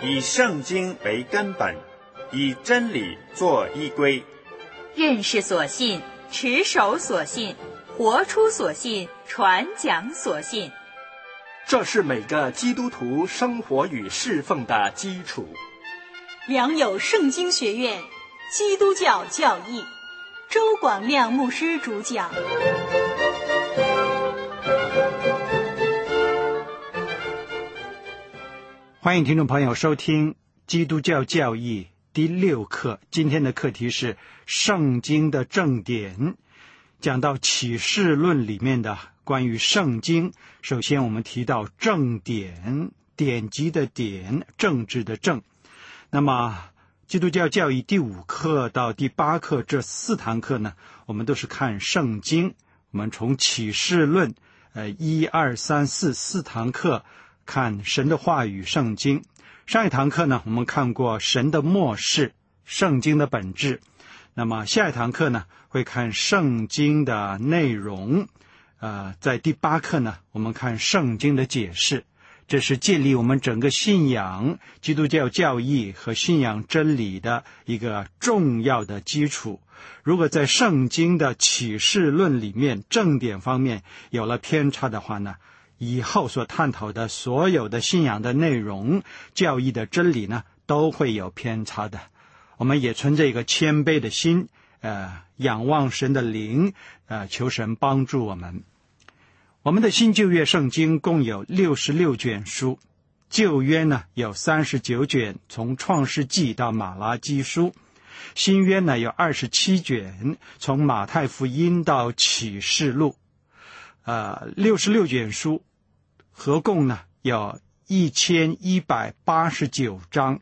以圣经为根本，以真理作依归，认识所信，持守所信，活出所信，传讲所信，这是每个基督徒生活与侍奉的基础。良友圣经学院基督教教义，周广亮牧师主讲。欢迎听众朋友收听基督教教义第六课。今天的课题是《圣经的正典》，讲到启示论里面的关于圣经。首先，我们提到“正典”，典籍的“典”，政治的“政。那么，基督教教义第五课到第八课这四堂课呢，我们都是看圣经。我们从启示论，呃，一二三四四堂课。看神的话语《圣经》，上一堂课呢，我们看过神的末世、圣经》的本质。那么下一堂课呢，会看《圣经》的内容。呃，在第八课呢，我们看《圣经》的解释。这是建立我们整个信仰、基督教教义和信仰真理的一个重要的基础。如果在《圣经》的启示论里面正点方面有了偏差的话呢？以后所探讨的所有的信仰的内容、教义的真理呢，都会有偏差的。我们也存着一个谦卑的心，呃，仰望神的灵，呃，求神帮助我们。我们的新旧约圣经共有六十六卷书，旧约呢有三十九卷，从创世纪到马拉基书；新约呢有二十七卷，从马太福音到启示录。呃，六十六卷书。合共呢，有一千一百八十九章。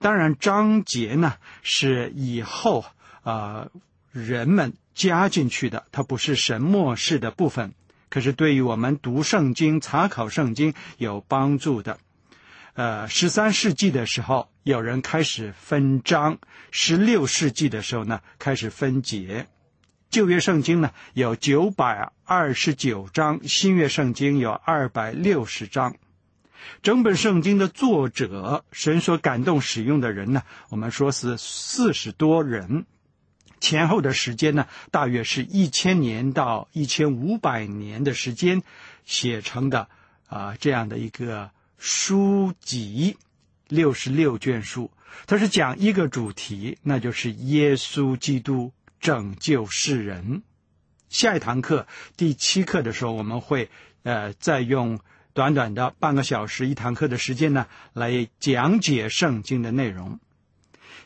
当然，章节呢是以后啊人们加进去的，它不是神默式的部分。可是，对于我们读圣经、查考圣经有帮助的。呃，十三世纪的时候，有人开始分章；十六世纪的时候呢，开始分节。旧约圣经呢有九百二十九章，新约圣经有二百六十章，整本圣经的作者，神所感动使用的人呢，我们说是四十多人，前后的时间呢，大约是一千年到一千五百年的时间写成的啊，这样的一个书籍，六十六卷书，它是讲一个主题，那就是耶稣基督。拯救世人。下一堂课第七课的时候，我们会呃再用短短的半个小时一堂课的时间呢，来讲解圣经的内容。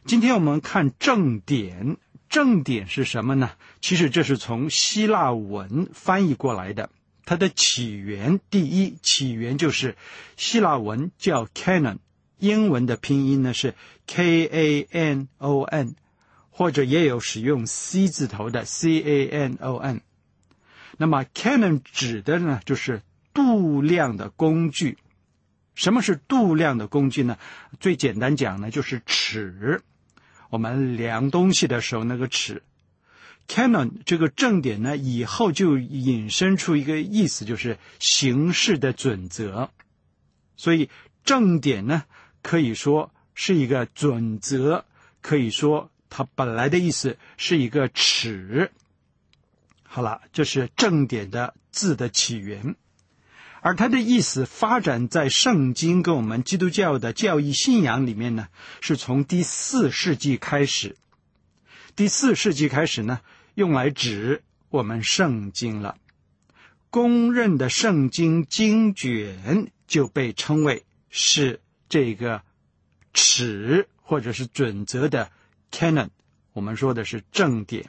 今天我们看正点，正点是什么呢？其实这是从希腊文翻译过来的，它的起源第一起源就是希腊文叫 canon，英文的拼音呢是 k a n o n。或者也有使用 C 字头的 c a n o n 那么 Canon 指的呢就是度量的工具。什么是度量的工具呢？最简单讲呢就是尺。我们量东西的时候那个尺。Canon 这个正点呢以后就引申出一个意思，就是形式的准则。所以正点呢可以说是一个准则，可以说。它本来的意思是一个尺。好了，这是正点的字的起源，而它的意思发展在圣经跟我们基督教的教义信仰里面呢，是从第四世纪开始。第四世纪开始呢，用来指我们圣经了。公认的圣经经卷就被称为是这个尺或者是准则的。Canon，我们说的是正点。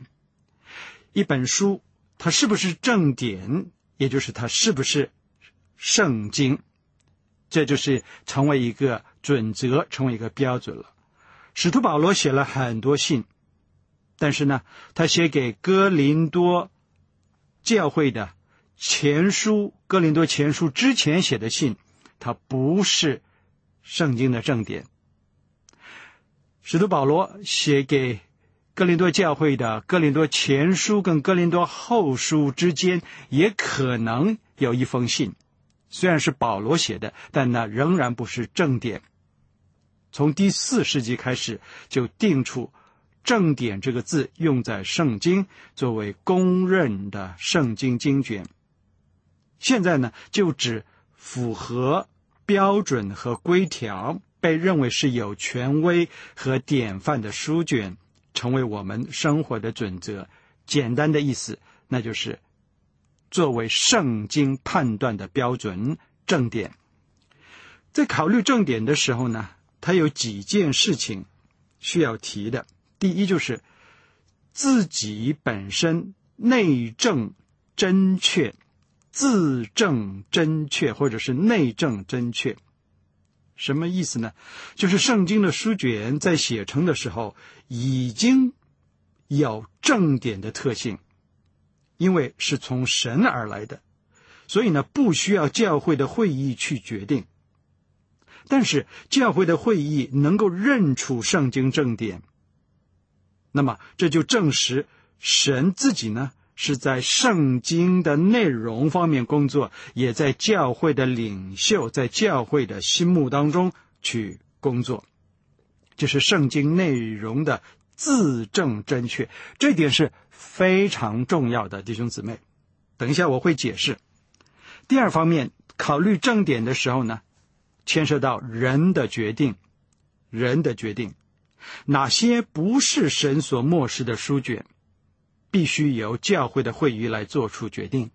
一本书，它是不是正点，也就是它是不是圣经，这就是成为一个准则，成为一个标准了。使徒保罗写了很多信，但是呢，他写给哥林多教会的前书，哥林多前书之前写的信，它不是圣经的正点，使徒保罗写给哥林多教会的《哥林多前书》跟《哥林多后书》之间，也可能有一封信，虽然是保罗写的，但那仍然不是正典。从第四世纪开始，就定出“正典”这个字用在圣经，作为公认的圣经经卷。现在呢，就指符合标准和规条。被认为是有权威和典范的书卷，成为我们生活的准则。简单的意思，那就是作为圣经判断的标准正点。在考虑正点的时候呢，它有几件事情需要提的。第一，就是自己本身内证真确、自证真确，或者是内证真确。什么意思呢？就是圣经的书卷在写成的时候，已经有正点的特性，因为是从神而来的，所以呢不需要教会的会议去决定。但是教会的会议能够认出圣经正典，那么这就证实神自己呢。是在圣经的内容方面工作，也在教会的领袖在教会的心目当中去工作，这是圣经内容的自证正确，这点是非常重要的，弟兄姊妹。等一下我会解释。第二方面，考虑正点的时候呢，牵涉到人的决定，人的决定，哪些不是神所漠视的书卷。必须由教会的会议来做出决定。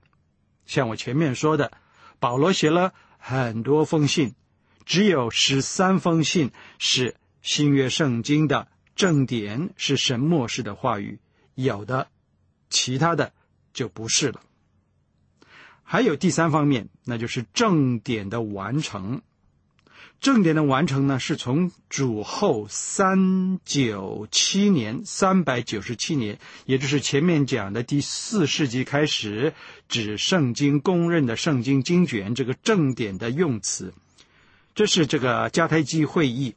像我前面说的，保罗写了很多封信，只有十三封信是新约圣经的正典，是神漠视的话语。有的，其他的就不是了。还有第三方面，那就是正典的完成。正点的完成呢，是从主后三九七年，三百九十七年，也就是前面讲的第四世纪开始，指圣经公认的圣经经卷这个正典的用词。这是这个迦太基会议，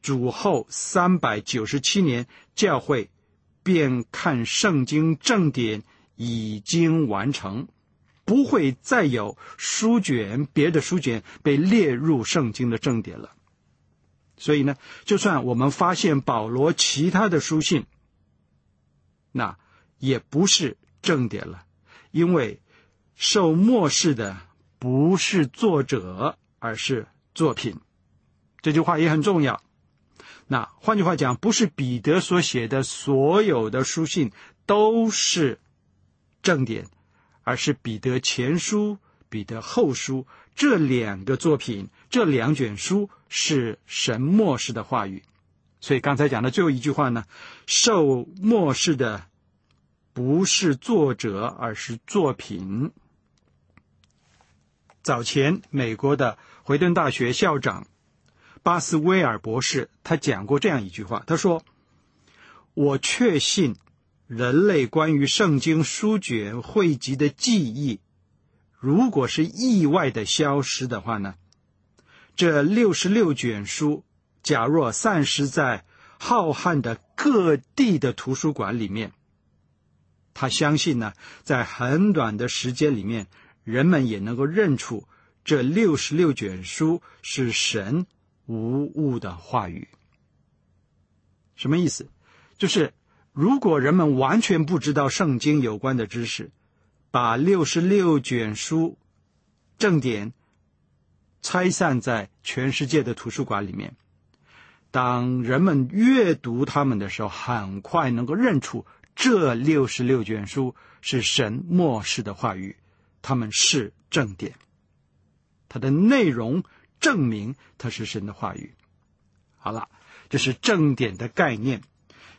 主后三百九十七年，教会便看圣经正典已经完成。不会再有书卷，别的书卷被列入圣经的正典了。所以呢，就算我们发现保罗其他的书信，那也不是正典了，因为受漠视的不是作者，而是作品。这句话也很重要。那换句话讲，不是彼得所写的所有的书信都是正典。而是彼得前书、彼得后书这两个作品，这两卷书是神漠视的话语。所以刚才讲的最后一句话呢，受漠视的不是作者，而是作品。早前美国的回顿大学校长巴斯威尔博士，他讲过这样一句话，他说：“我确信。”人类关于圣经书卷汇集的记忆，如果是意外的消失的话呢？这六十六卷书，假若散失在浩瀚的各地的图书馆里面，他相信呢，在很短的时间里面，人们也能够认出这六十六卷书是神无误的话语。什么意思？就是。如果人们完全不知道圣经有关的知识，把六十六卷书正典拆散在全世界的图书馆里面，当人们阅读他们的时候，很快能够认出这六十六卷书是神漠视的话语，他们是正典，它的内容证明它是神的话语。好了，这是正典的概念。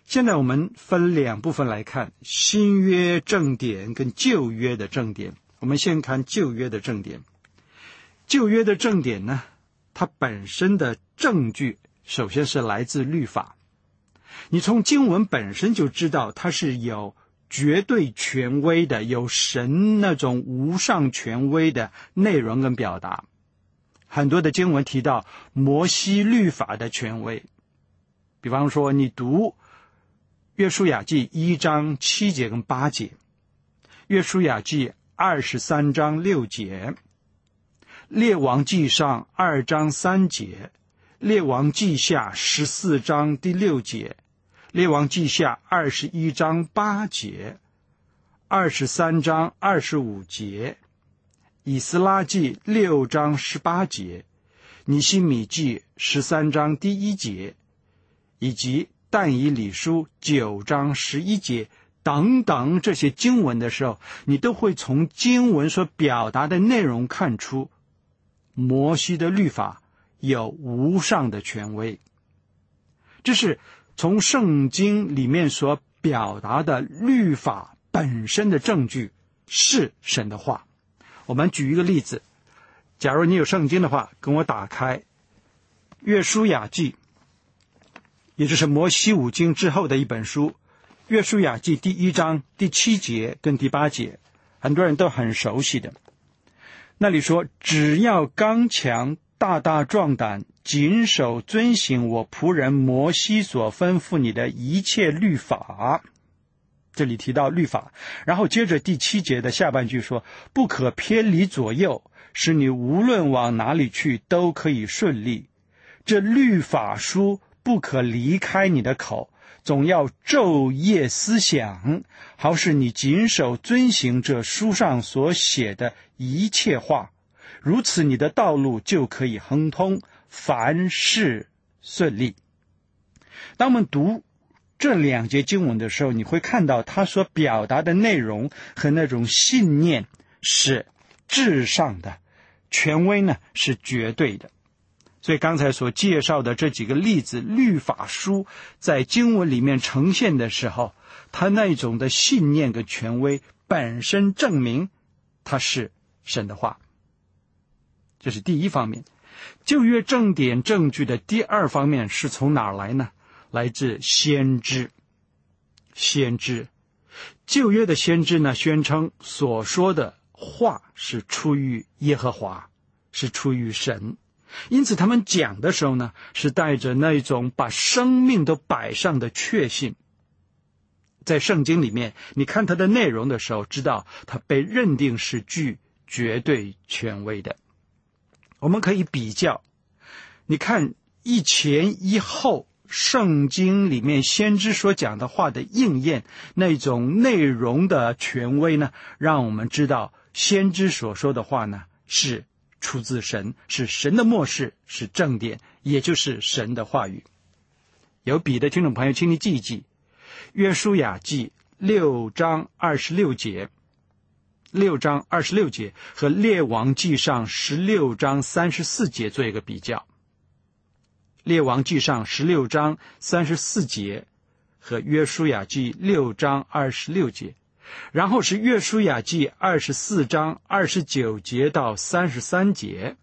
现在我们分两部分来看新约正典跟旧约的正典。我们先看旧约的正典。旧约的正典呢，它本身的证据首先是来自律法。你从经文本身就知道它是有绝对权威的，有神那种无上权威的内容跟表达。很多的经文提到摩西律法的权威，比方说你读。《约书亚记》一章七节跟八节，《约书亚记》二十三章六节，《列王记上》二章三节，《列王记下》十四章第六节，《列王记下》二十一章八节，二十三章二十五节，《以斯拉记》六章十八节，《尼西米记》十三章第一节，以及。但以礼书》九章十一节等等这些经文的时候，你都会从经文所表达的内容看出，摩西的律法有无上的权威。这是从圣经里面所表达的律法本身的证据是神的话。我们举一个例子，假如你有圣经的话，跟我打开《约书雅记》。也就是摩西五经之后的一本书，《约书亚记》第一章第七节跟第八节，很多人都很熟悉的。那里说：“只要刚强，大大壮胆，谨守遵行我仆人摩西所吩咐你的一切律法。”这里提到律法，然后接着第七节的下半句说：“不可偏离左右，使你无论往哪里去都可以顺利。”这律法书。不可离开你的口，总要昼夜思想，好使你谨守遵行这书上所写的一切话。如此，你的道路就可以亨通，凡事顺利。当我们读这两节经文的时候，你会看到他所表达的内容和那种信念是至上的，权威呢是绝对的。所以刚才所介绍的这几个例子，律法书在经文里面呈现的时候，它那种的信念跟权威本身证明，它是神的话。这是第一方面。旧约正典证据的第二方面是从哪来呢？来自先知。先知，旧约的先知呢，宣称所说的话是出于耶和华，是出于神。因此，他们讲的时候呢，是带着那种把生命都摆上的确信。在圣经里面，你看它的内容的时候，知道它被认定是具绝对权威的。我们可以比较，你看一前一后，圣经里面先知所讲的话的应验，那种内容的权威呢，让我们知道先知所说的话呢是。出自神是神的漠视，是正典，也就是神的话语。有笔的听众朋友，请你记一记，《约书亚记》六章二十六节，六章二十六节和《列王记上》十六章三十四节做一个比较，《列王记上》十六章三十四节和《约书亚记》六章二十六节。然后是《约书雅记》二十四章二十九节到三十三节，《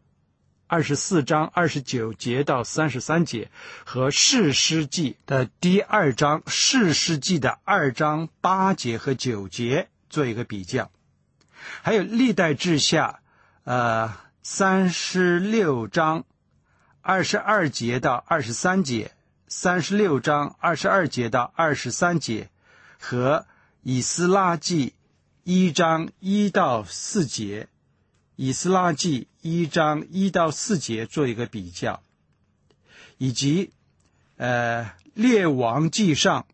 二十四章二十九节到三十三节》和《世师记》的第二章，《世师记》的二章八节和九节做一个比较。还有《历代志下》，呃，三十六章二十二节到二十三节，《三十六章二十二节到二十三节》和。以斯拉记一章一到四节，以斯拉记一章一到四节做一个比较，以及，呃，列王记上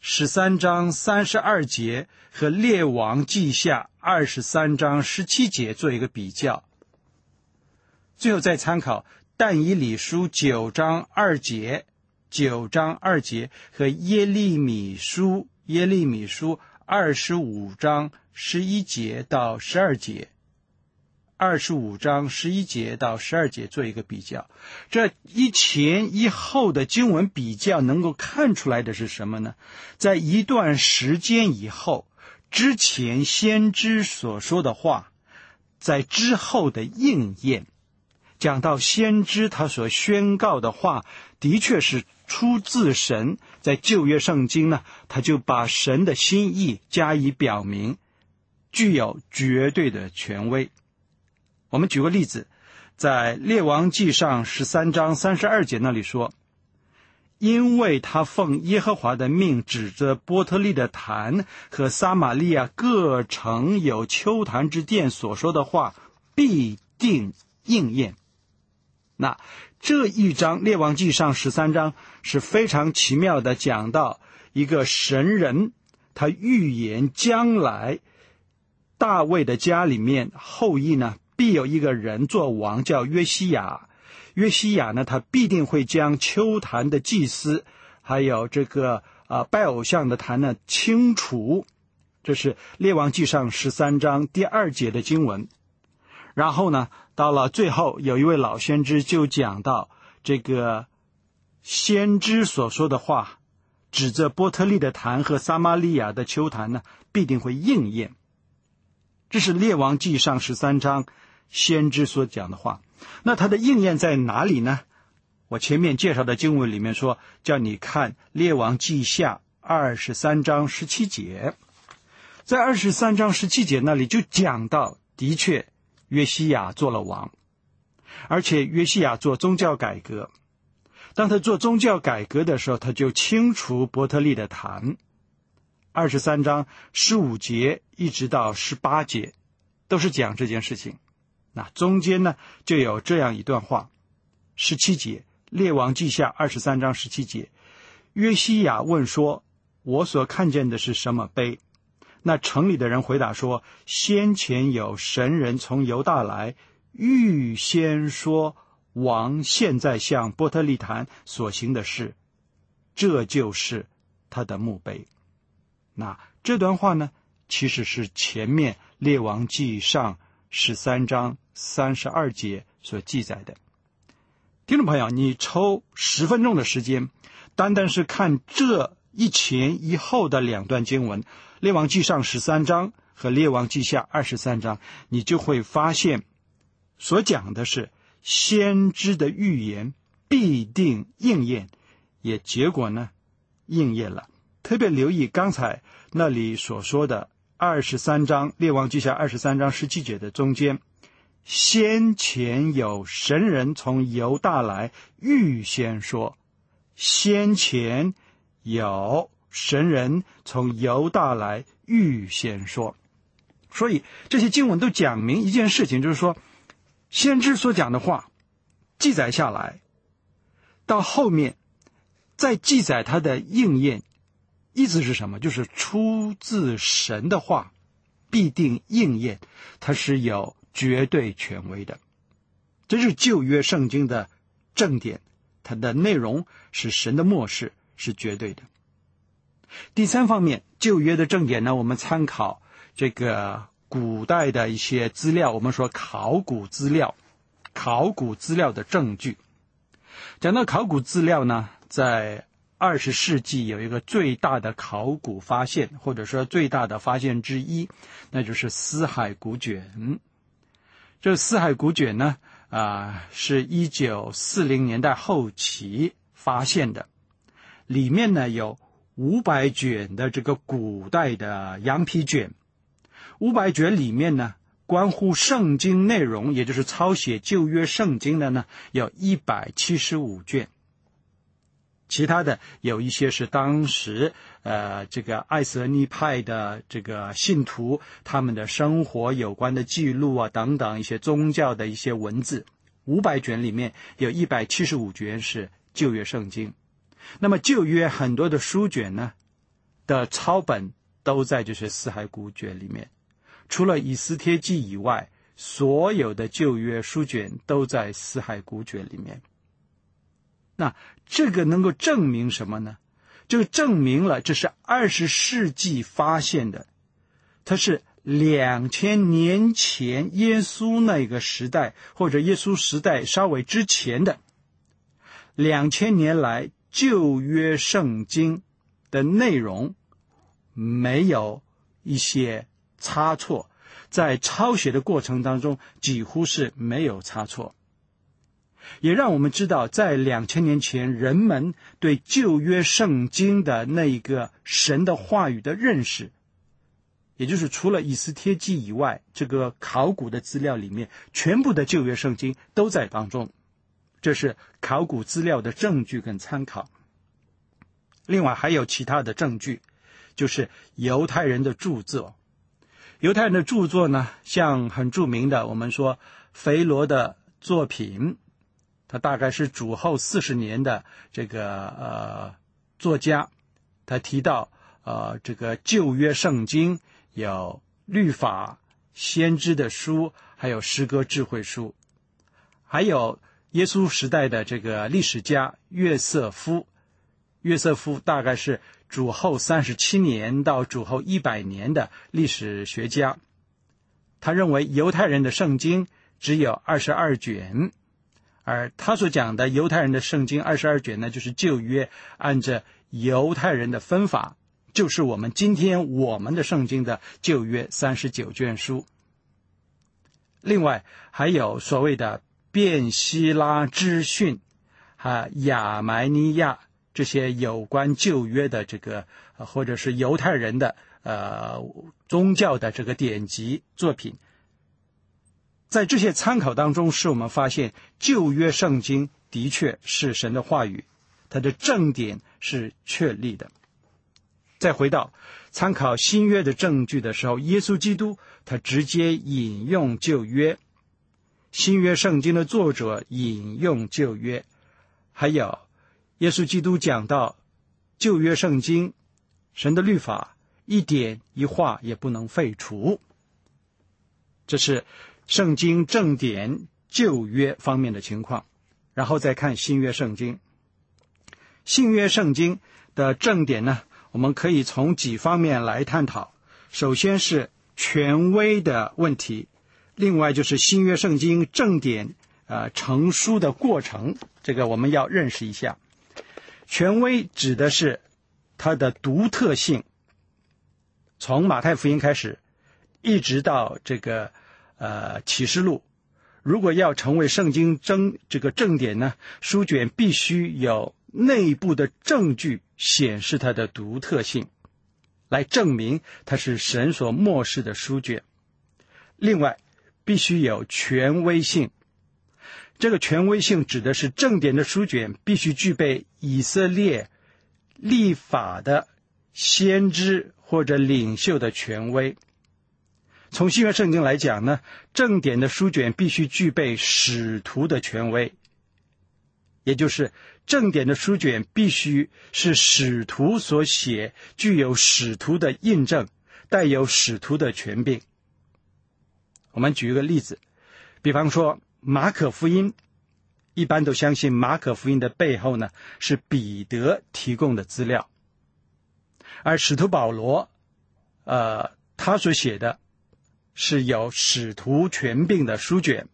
十三章三十二节和列王记下二十三章十七节做一个比较。最后再参考但以理书九章二节，九章二节和耶利米书。耶利米书二十五章十一节到十二节，二十五章十一节到十二节做一个比较，这一前一后的经文比较能够看出来的是什么呢？在一段时间以后，之前先知所说的话，在之后的应验，讲到先知他所宣告的话，的确是。出自神，在旧约圣经呢，他就把神的心意加以表明，具有绝对的权威。我们举个例子，在列王记上十三章三十二节那里说：“因为他奉耶和华的命，指着波特利的坛和撒玛利亚各城有丘坛之殿所说的话，必定应验。”那这一章列王记上十三章。是非常奇妙的，讲到一个神人，他预言将来大卫的家里面后裔呢，必有一个人做王，叫约西亚。约西亚呢，他必定会将秋坛的祭司，还有这个啊拜偶像的坛呢清除。这是列王记上十三章第二节的经文。然后呢，到了最后，有一位老先知就讲到这个。先知所说的话，指着波特利的坛和撒玛利亚的球坛呢，必定会应验。这是列王记上十三章，先知所讲的话。那他的应验在哪里呢？我前面介绍的经文里面说，叫你看列王记下二十三章十七节，在二十三章十七节那里就讲到，的确约西亚做了王，而且约西亚做宗教改革。当他做宗教改革的时候，他就清除伯特利的坛，二十三章十五节一直到十八节，都是讲这件事情。那中间呢，就有这样一段话：十七节，列王记下二十三章十七节，约西亚问说：“我所看见的是什么碑？”那城里的人回答说：“先前有神人从犹大来，预先说。”王现在向波特利坛所行的事，这就是他的墓碑。那这段话呢，其实是前面《列王记上》十三章三十二节所记载的。听众朋友，你抽十分钟的时间，单单是看这一前一后的两段经文，《列王记上》十三章和《列王记下》二十三章，你就会发现，所讲的是。先知的预言必定应验，也结果呢，应验了。特别留意刚才那里所说的二十三章《列王记下》二十三章十七节的中间，先前有神人从犹大来预先说，先前有神人从犹大来预先说，所以这些经文都讲明一件事情，就是说。先知所讲的话，记载下来，到后面再记载他的应验，意思是什么？就是出自神的话，必定应验，它是有绝对权威的。这是旧约圣经的正点，它的内容是神的漠视是绝对的。第三方面，旧约的正点呢，我们参考这个。古代的一些资料，我们说考古资料，考古资料的证据。讲到考古资料呢，在二十世纪有一个最大的考古发现，或者说最大的发现之一，那就是四海古卷。这四海古卷呢，啊，是一九四零年代后期发现的，里面呢有五百卷的这个古代的羊皮卷。五百卷里面呢，关乎圣经内容，也就是抄写旧约圣经的呢，有一百七十五卷。其他的有一些是当时呃，这个艾瑟尼派的这个信徒他们的生活有关的记录啊，等等一些宗教的一些文字。五百卷里面有一百七十五卷是旧约圣经，那么旧约很多的书卷呢的抄本都在这些四海古卷里面。除了以斯帖记以外，所有的旧约书卷都在四海古卷里面。那这个能够证明什么呢？就证明了这是二十世纪发现的，它是两千年前耶稣那个时代，或者耶稣时代稍微之前的两千年来旧约圣经的内容没有一些。差错在抄写的过程当中几乎是没有差错，也让我们知道，在两千年前人们对旧约圣经的那一个神的话语的认识，也就是除了以斯帖记以外，这个考古的资料里面全部的旧约圣经都在当中，这是考古资料的证据跟参考。另外还有其他的证据，就是犹太人的著作。犹太人的著作呢，像很著名的，我们说，肥罗的作品，他大概是主后四十年的这个呃作家，他提到，呃，这个旧约圣经有律法、先知的书，还有诗歌智慧书，还有耶稣时代的这个历史家约瑟夫，约瑟夫大概是。主后三十七年到主后一百年的历史学家，他认为犹太人的圣经只有二十二卷，而他所讲的犹太人的圣经二十二卷呢，就是旧约，按照犹太人的分法，就是我们今天我们的圣经的旧约三十九卷书。另外还有所谓的便希拉之训，啊，亚埋尼亚。这些有关旧约的这个，或者是犹太人的呃宗教的这个典籍作品，在这些参考当中，使我们发现旧约圣经的确是神的话语，它的正典是确立的。再回到参考新约的证据的时候，耶稣基督他直接引用旧约，新约圣经的作者引用旧约，还有。耶稣基督讲到旧约圣经、神的律法一点一画也不能废除，这是圣经正典旧约方面的情况。然后再看新约圣经，新约圣经的正典呢，我们可以从几方面来探讨。首先是权威的问题，另外就是新约圣经正典呃成书的过程，这个我们要认识一下。权威指的是它的独特性。从马太福音开始，一直到这个呃启示录，如果要成为圣经正这个正典呢，书卷必须有内部的证据显示它的独特性，来证明它是神所漠视的书卷。另外，必须有权威性。这个权威性指的是正典的书卷必须具备以色列立法的先知或者领袖的权威。从新约圣经来讲呢，正典的书卷必须具备使徒的权威，也就是正典的书卷必须是使徒所写，具有使徒的印证，带有使徒的权柄。我们举一个例子，比方说。马可福音一般都相信马可福音的背后呢是彼得提供的资料，而使徒保罗，呃，他所写的，是有使徒权柄的书卷，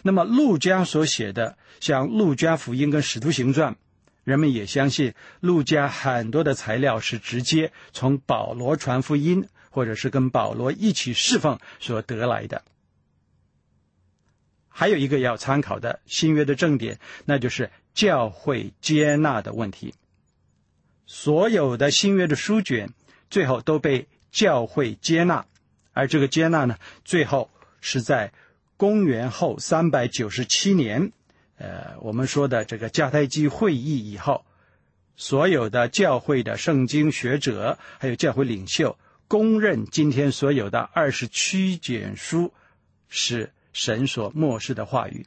那么陆家所写的像陆家福音跟使徒行传，人们也相信陆家很多的材料是直接从保罗传福音，或者是跟保罗一起侍奉所得来的。还有一个要参考的新约的正点，那就是教会接纳的问题。所有的新约的书卷，最后都被教会接纳，而这个接纳呢，最后是在公元后三百九十七年，呃，我们说的这个迦太基会议以后，所有的教会的圣经学者还有教会领袖，公认今天所有的二十七卷书是。神所漠视的话语。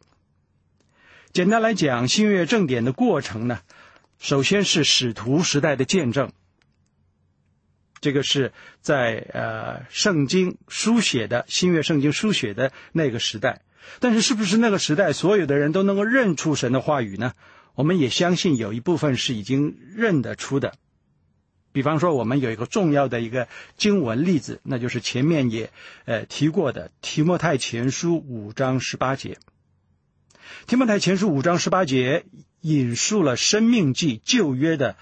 简单来讲，新月正典的过程呢，首先是使徒时代的见证。这个是在呃圣经书写的，新月圣经书写的那个时代。但是，是不是那个时代所有的人都能够认出神的话语呢？我们也相信有一部分是已经认得出的。比方说，我们有一个重要的一个经文例子，那就是前面也呃提过的《提莫泰前书》五章十八节，《提莫泰前书》五章十八节引述了《生命记》旧约的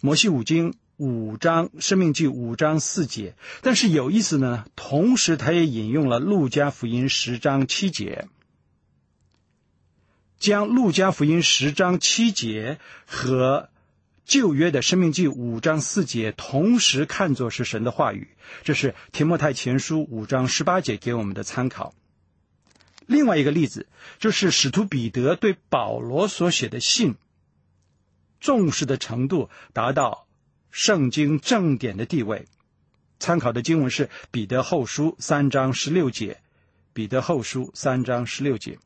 摩西五经五章《生命记》五章四节，但是有意思呢，同时它也引用了《路加福音》十章七节，将《路加福音》十章七节和。旧约的生命记五章四节同时看作是神的话语，这是提莫太前书五章十八节给我们的参考。另外一个例子就是使徒彼得对保罗所写的信重视的程度达到圣经正典的地位。参考的经文是彼得后书三章十六节，彼得后书三章十六节。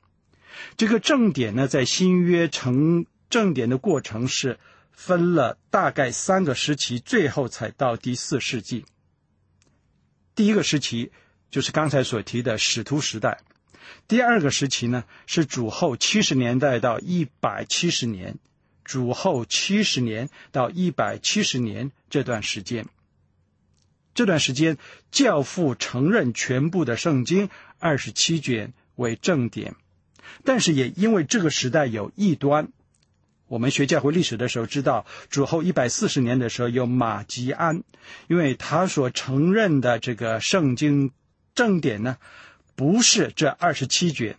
这个正典呢，在新约成正典的过程是。分了大概三个时期，最后才到第四世纪。第一个时期就是刚才所提的使徒时代，第二个时期呢是主后七十年代到一百七十年，主后七十年到一百七十年这段时间。这段时间，教父承认全部的圣经二十七卷为正典，但是也因为这个时代有异端。我们学教会历史的时候，知道主后一百四十年的时候有马吉安，因为他所承认的这个圣经正典呢，不是这二十七卷，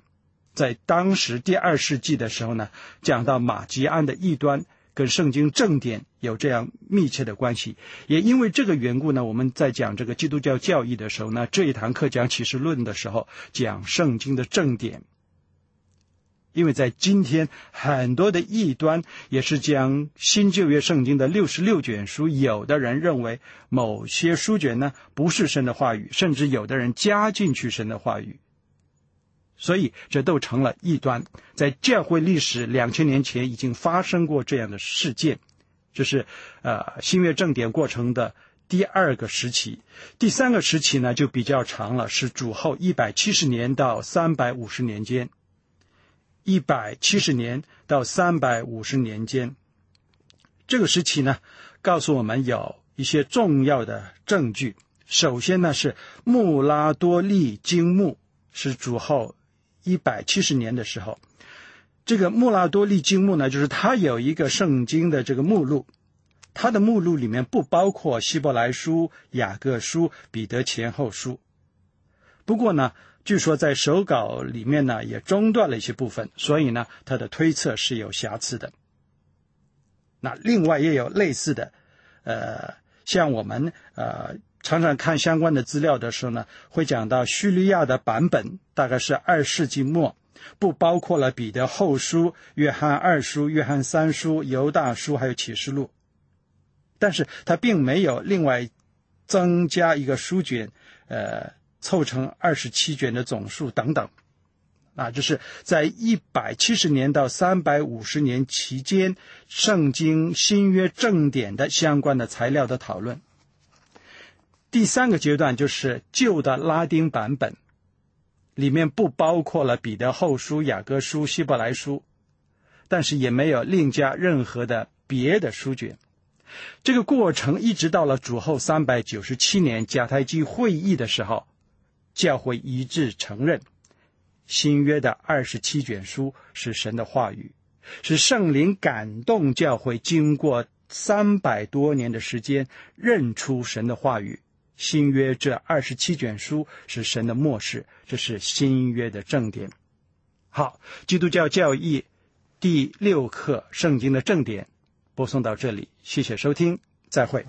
在当时第二世纪的时候呢，讲到马吉安的异端跟圣经正典有这样密切的关系，也因为这个缘故呢，我们在讲这个基督教教义的时候呢，这一堂课讲启示论的时候，讲圣经的正典。因为在今天，很多的异端也是将新旧约圣经的六十六卷书，有的人认为某些书卷呢不是神的话语，甚至有的人加进去神的话语，所以这都成了异端。在教会历史两千年前已经发生过这样的事件，这是呃新约正典过程的第二个时期。第三个时期呢就比较长了，是主后一百七十年到三百五十年间。一百七十年到三百五十年间，这个时期呢，告诉我们有一些重要的证据。首先呢，是穆拉多利经墓，是主后一百七十年的时候。这个穆拉多利经墓呢，就是它有一个圣经的这个目录，它的目录里面不包括希伯来书、雅各书、彼得前后书。不过呢，据说在手稿里面呢，也中断了一些部分，所以呢，他的推测是有瑕疵的。那另外也有类似的，呃，像我们呃常常看相关的资料的时候呢，会讲到叙利亚的版本大概是二世纪末，不包括了彼得后书、约翰二书、约翰三书、犹大书，还有启示录，但是他并没有另外增加一个书卷，呃。凑成二十七卷的总数等等，啊，就是在一百七十年到三百五十年期间，圣经新约正典的相关的材料的讨论。第三个阶段就是旧的拉丁版本，里面不包括了彼得后书、雅各书、希伯来书，但是也没有另加任何的别的书卷。这个过程一直到了主后三百九十七年迦太基会议的时候。教会一致承认，新约的二十七卷书是神的话语，是圣灵感动教会，经过三百多年的时间认出神的话语。新约这二十七卷书是神的末世，这是新约的正点。好，基督教教义第六课《圣经的正点》播送到这里，谢谢收听，再会。